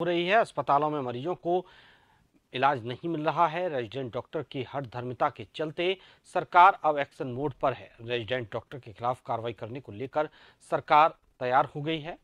हो रही है अस्पतालों में मरीजों को इलाज नहीं मिल रहा है रेजिडेंट डॉक्टर की हर धर्मिता के चलते सरकार अब एक्शन मोड पर है रेजिडेंट डॉक्टर के खिलाफ कार्रवाई करने को लेकर सरकार तैयार हो गई है